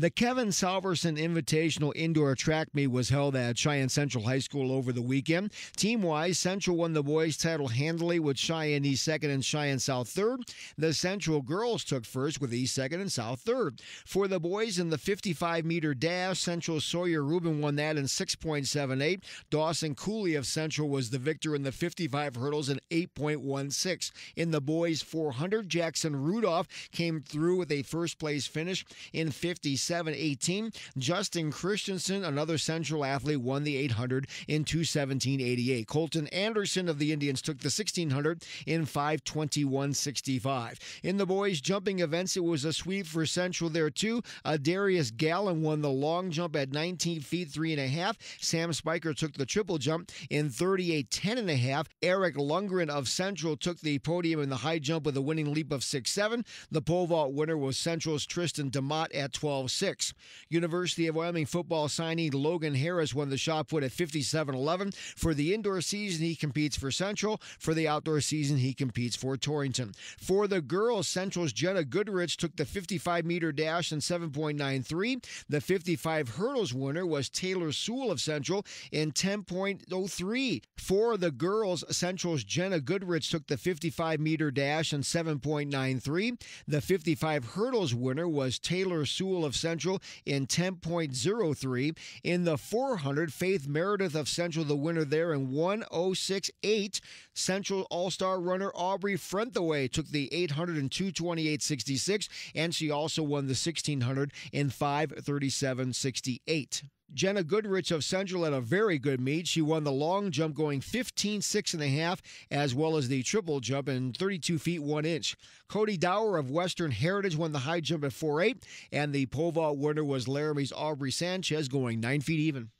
The Kevin Salverson Invitational Indoor Track Meet was held at Cheyenne Central High School over the weekend. Team wise, Central won the boys' title handily with Cheyenne East second and Cheyenne South third. The Central girls took first with East second and South third. For the boys in the 55 meter dash, Central Sawyer Rubin won that in 6.78. Dawson Cooley of Central was the victor in the 55 hurdles in 8.16. In the boys' 400, Jackson Rudolph came through with a first place finish in 56. 718. Justin Christensen, another Central athlete, won the 800 in 217.88. Colton Anderson of the Indians took the 1600 in 521.65. In the boys' jumping events, it was a sweep for Central there too. Uh, Darius Gallon won the long jump at 19 feet three and a half. Sam Spiker took the triple jump in 38.10 and a half. Eric Lundgren of Central took the podium in the high jump with a winning leap of 6 7. The pole vault winner was Central's Tristan DeMott at 12 Six University of Wyoming football signee Logan Harris won the shot put at 57 11. For the indoor season, he competes for Central. For the outdoor season, he competes for Torrington. For the girls, Central's Jenna Goodrich took the 55 meter dash in 7.93. The 55 hurdles winner was Taylor Sewell of Central in 10.03. For the girls, Central's Jenna Goodrich took the 55 meter dash in 7.93. The 55 hurdles winner was Taylor Sewell of Central in 10.03. In the 400, Faith Meredith of Central, the winner there in 106.8. Central All Star runner Aubrey Frenthaway took the 800 in 228.66, and she also won the 1600 in 537.68. Jenna Goodrich of Central had a very good meet. She won the long jump going 15 6 and a half, as well as the triple jump in 32 feet 1 inch. Cody Dower of Western Heritage won the high jump at 4 8, and the pole vault winner was Laramie's Aubrey Sanchez going 9 feet even.